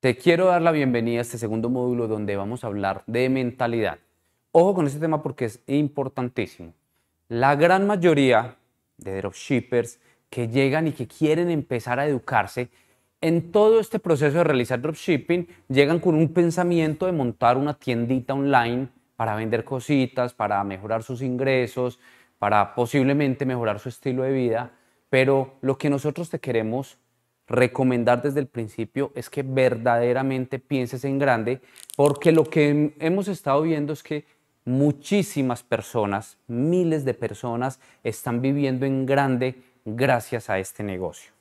Te quiero dar la bienvenida a este segundo módulo donde vamos a hablar de mentalidad. Ojo con este tema porque es importantísimo. La gran mayoría de dropshippers que llegan y que quieren empezar a educarse, en todo este proceso de realizar dropshipping, llegan con un pensamiento de montar una tiendita online para vender cositas, para mejorar sus ingresos, para posiblemente mejorar su estilo de vida. Pero lo que nosotros te queremos recomendar desde el principio es que verdaderamente pienses en grande, porque lo que hemos estado viendo es que muchísimas personas, miles de personas, están viviendo en grande gracias a este negocio.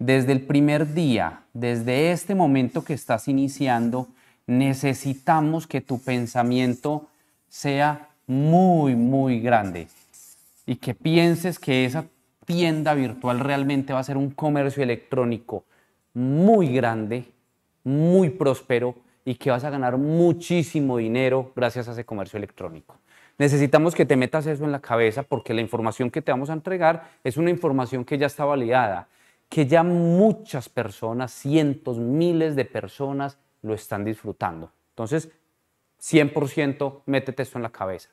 Desde el primer día, desde este momento que estás iniciando, necesitamos que tu pensamiento sea muy, muy grande y que pienses que esa tienda virtual realmente va a ser un comercio electrónico muy grande, muy próspero y que vas a ganar muchísimo dinero gracias a ese comercio electrónico. Necesitamos que te metas eso en la cabeza porque la información que te vamos a entregar es una información que ya está validada, que ya muchas personas, cientos, miles de personas lo están disfrutando. Entonces, 100% métete eso en la cabeza.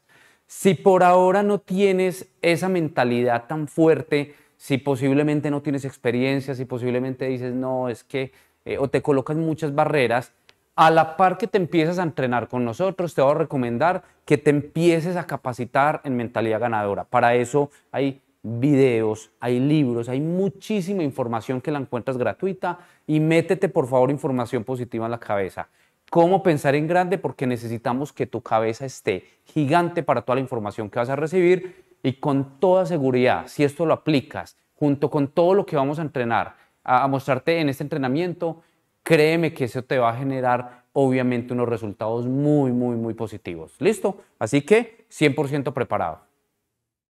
Si por ahora no tienes esa mentalidad tan fuerte, si posiblemente no tienes experiencia, si posiblemente dices, no, es que, eh, o te colocas muchas barreras, a la par que te empiezas a entrenar con nosotros, te voy a recomendar que te empieces a capacitar en mentalidad ganadora. Para eso hay videos, hay libros, hay muchísima información que la encuentras gratuita y métete por favor información positiva en la cabeza cómo pensar en grande porque necesitamos que tu cabeza esté gigante para toda la información que vas a recibir y con toda seguridad, si esto lo aplicas junto con todo lo que vamos a entrenar, a, mostrarte en este entrenamiento, créeme que eso te va a generar obviamente unos resultados muy, muy, muy positivos. ¿Listo? Así que 100% preparado.